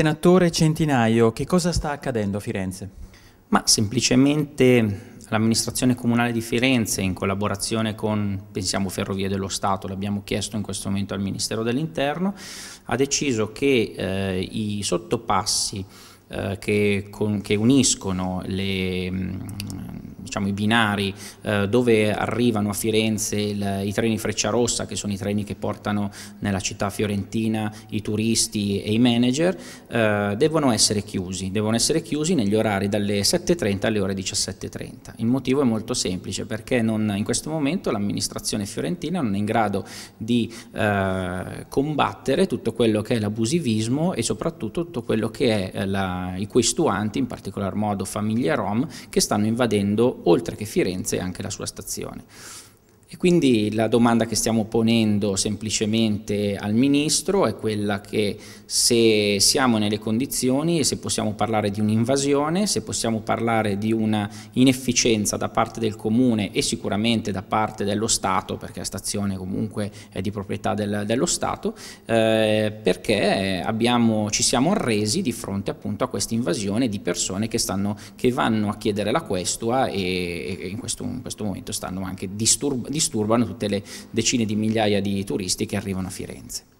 Senatore Centinaio, che cosa sta accadendo a Firenze? Ma semplicemente l'amministrazione comunale di Firenze in collaborazione con, pensiamo, Ferrovie dello Stato, l'abbiamo chiesto in questo momento al Ministero dell'Interno, ha deciso che eh, i sottopassi eh, che, con, che, uniscono le... Mh, mm, diciamo, i binari eh, dove arrivano a Firenze il, i treni Frecciarossa, che sono i treni che portano nella città fiorentina i turisti e i manager, eh, devono essere chiusi, devono essere chiusi negli orari dalle 7.30 alle ore 17.30. Il motivo è molto semplice perché non, in questo momento l'amministrazione fiorentina non è in grado di eh, combattere tutto quello che è l'abusivismo e soprattutto tutto quello che è eh, la, i questuanti, in particolar modo famiglie rom, che stanno invadendo oltre che Firenze anche la sua stazione. E quindi la domanda che stiamo ponendo semplicemente al Ministro è quella che se siamo nelle condizioni e se possiamo parlare di un'invasione, se possiamo parlare di una inefficienza da parte del Comune e sicuramente da parte dello Stato, perché la stazione comunque è di proprietà del, dello Stato, eh, perché abbiamo, ci siamo arresi di fronte appunto a questa invasione di persone che, stanno, che vanno a chiedere la questua e, e in, questo, in, questo, momento stanno anche disturbando disturbano tutte le decine di migliaia di turisti che arrivano a Firenze.